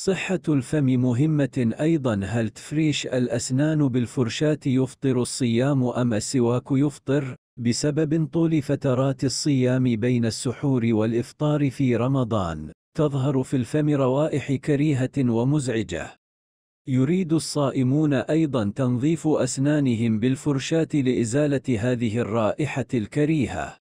صحة الفم مهمة أيضا هل تفريش الأسنان بالفرشاة يفطر الصيام أم السواك يفطر؟ بسبب طول فترات الصيام بين السحور والإفطار في رمضان تظهر في الفم روائح كريهة ومزعجة يريد الصائمون أيضا تنظيف أسنانهم بالفرشاة لإزالة هذه الرائحة الكريهة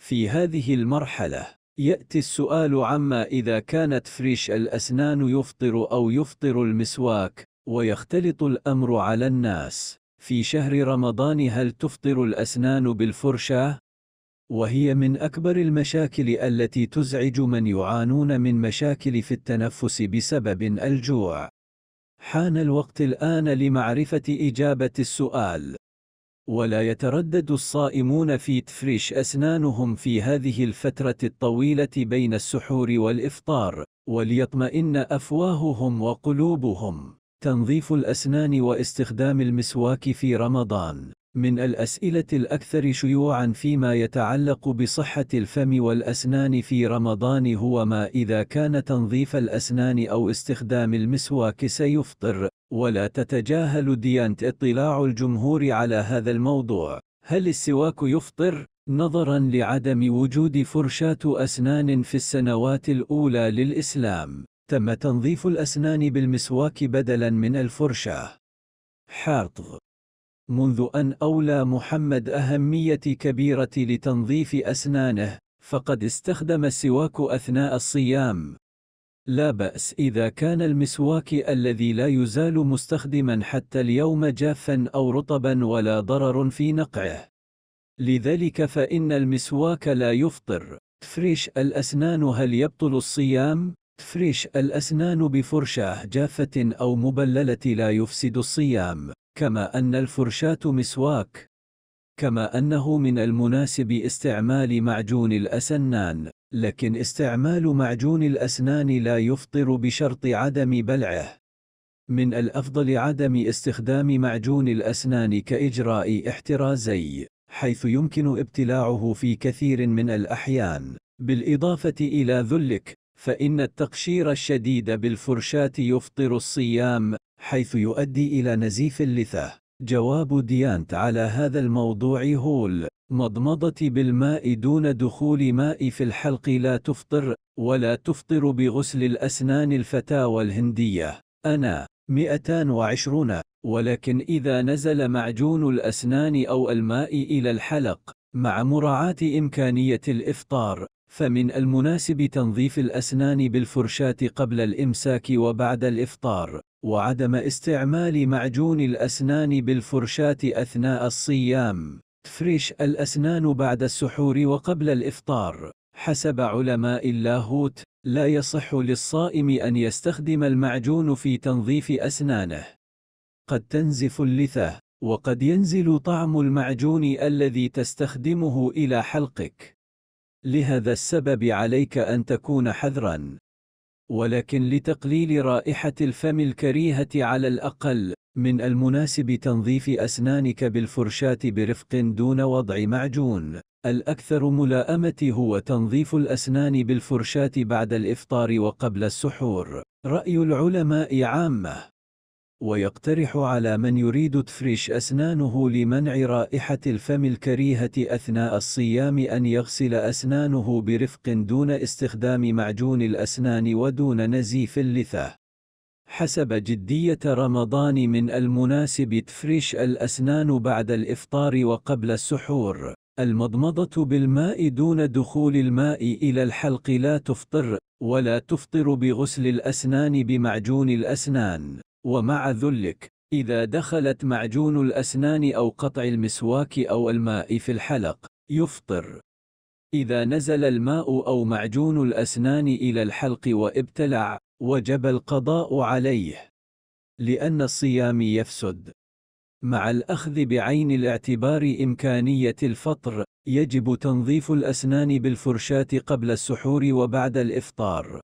في هذه المرحلة يأتي السؤال عما إذا كانت فريش الأسنان يفطر أو يفطر المسواك ويختلط الأمر على الناس في شهر رمضان هل تفطر الأسنان بالفرشاة؟ وهي من أكبر المشاكل التي تزعج من يعانون من مشاكل في التنفس بسبب الجوع حان الوقت الآن لمعرفة إجابة السؤال ولا يتردد الصائمون في تفريش أسنانهم في هذه الفترة الطويلة بين السحور والإفطار وليطمئن أفواههم وقلوبهم تنظيف الأسنان واستخدام المسواك في رمضان من الأسئلة الأكثر شيوعا فيما يتعلق بصحة الفم والأسنان في رمضان هو ما إذا كان تنظيف الأسنان أو استخدام المسواك سيفطر ولا تتجاهل ديانت اطلاع الجمهور على هذا الموضوع هل السواك يفطر؟ نظرا لعدم وجود فرشاة أسنان في السنوات الأولى للإسلام تم تنظيف الأسنان بالمسواك بدلا من الفرشاه حاطغ منذ أن أولى محمد أهمية كبيرة لتنظيف أسنانه فقد استخدم السواك أثناء الصيام لا بأس إذا كان المسواك الذي لا يزال مستخدما حتى اليوم جافا أو رطبا ولا ضرر في نقعه لذلك فإن المسواك لا يفطر تفريش الأسنان هل يبطل الصيام؟ تفريش الأسنان بفرشاة جافة أو مبللة لا يفسد الصيام كما أن الفرشاة مسواك كما أنه من المناسب استعمال معجون الأسنان لكن استعمال معجون الأسنان لا يفطر بشرط عدم بلعه من الأفضل عدم استخدام معجون الأسنان كإجراء احترازي حيث يمكن ابتلاعه في كثير من الأحيان بالإضافة إلى ذلك فإن التقشير الشديد بالفرشاة يفطر الصيام حيث يؤدي إلى نزيف اللثة جواب ديانت على هذا الموضوع هول مضمضة بالماء دون دخول ماء في الحلق لا تفطر ولا تفطر بغسل الأسنان الفتاوى الهندية أنا 220 ولكن إذا نزل معجون الأسنان أو الماء إلى الحلق مع مراعاة إمكانية الإفطار فمن المناسب تنظيف الأسنان بالفرشاة قبل الإمساك وبعد الإفطار وعدم استعمال معجون الأسنان بالفرشاة أثناء الصيام تفريش الأسنان بعد السحور وقبل الإفطار حسب علماء اللاهوت لا يصح للصائم أن يستخدم المعجون في تنظيف أسنانه قد تنزف اللثة وقد ينزل طعم المعجون الذي تستخدمه إلى حلقك لهذا السبب عليك أن تكون حذراً ولكن لتقليل رائحة الفم الكريهة على الأقل، من المناسب تنظيف أسنانك بالفرشاة برفق دون وضع معجون. الأكثر ملاءمة هو تنظيف الأسنان بالفرشاة بعد الإفطار وقبل السحور. رأي العلماء عامة ويقترح على من يريد تفريش أسنانه لمنع رائحة الفم الكريهة أثناء الصيام أن يغسل أسنانه برفق دون استخدام معجون الأسنان ودون نزيف اللثة. حسب جدية رمضان من المناسب تفريش الأسنان بعد الإفطار وقبل السحور. المضمضة بالماء دون دخول الماء إلى الحلق لا تفطر، ولا تفطر بغسل الأسنان بمعجون الأسنان. ومع ذلك إذا دخلت معجون الأسنان أو قطع المسواك أو الماء في الحلق يفطر إذا نزل الماء أو معجون الأسنان إلى الحلق وابتلع وجب القضاء عليه لأن الصيام يفسد مع الأخذ بعين الاعتبار إمكانية الفطر يجب تنظيف الأسنان بالفرشاة قبل السحور وبعد الإفطار